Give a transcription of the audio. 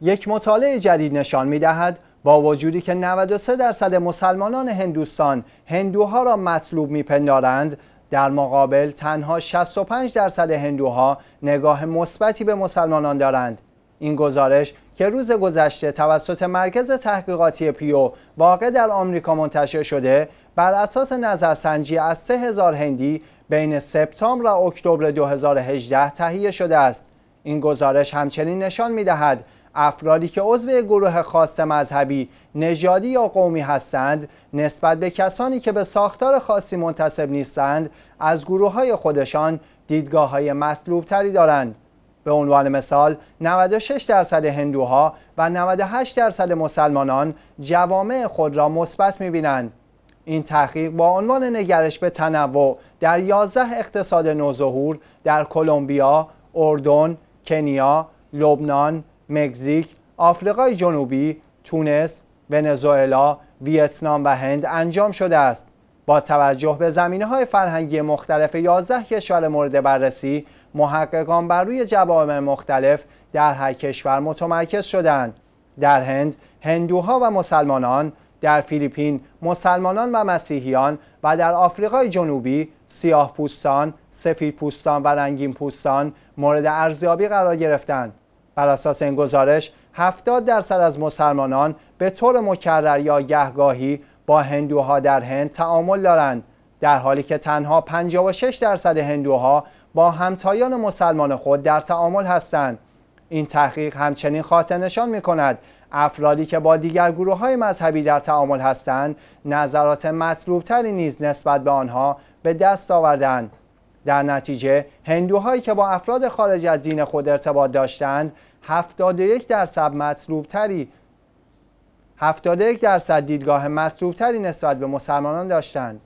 یک مطالعه جدید نشان می دهد با وجودی که 93 درصد مسلمانان هندوستان هندوها را مطلوب میپندارند در مقابل تنها 65 درصد هندوها نگاه مثبتی به مسلمانان دارند این گزارش که روز گذشته توسط مرکز تحقیقاتی پیو واقع در آمریکا منتشر شده بر اساس نظرسنجی از 3000 هندی بین سپتامبر و اکتبر 2018 تهیه شده است این گزارش همچنین نشان می‌دهد. افرادی که عضو گروه خاص مذهبی، نژادی یا قومی هستند نسبت به کسانی که به ساختار خاصی منتصب نیستند از گروه های خودشان دیدگاه های مطلوب تری دارند. به عنوان مثال 96 درصد هندوها و 98 درصد مسلمانان جوامع خود را مثبت می‌بینند. این تحقیق با عنوان نگرش به تنوع در 11 اقتصاد نوظهور در کلمبیا، اردن، کنیا، لبنان، مکزیک، آفریقای جنوبی، تونس، ونزوئلا، ویتنام و هند انجام شده است. با توجه به زمینه های فرهنگی مختلف 11 کشور مورد بررسی، محققان بر روی جوامع مختلف در هر کشور متمرکز شدند. در هند، هندوها و مسلمانان، در فیلیپین مسلمانان و مسیحیان و در آفریقای جنوبی سیاه پوستان، سفید پوستان و رنگین پوستان مورد ارزیابی قرار گرفتند. بر اساس این گزارش 70 درصد از مسلمانان به طور مکرر یا گهگاهی با هندوها در هند تعامل دارند در حالی که تنها 56 درصد هندوها با همتایان مسلمان خود در تعامل هستند این تحقیق همچنین خاطر نشان می کند افرادی که با دیگر گروه های مذهبی در تعامل هستند نظرات مطلوبتری نیز نسبت به آنها به دست آوردند در نتیجه هندوهایی که با افراد خارج از دین خود ارتباط داشتند 71 درصد مطلوبتری 71 درصد دیدگاه مطلوبتری نسبت به مسلمانان داشتند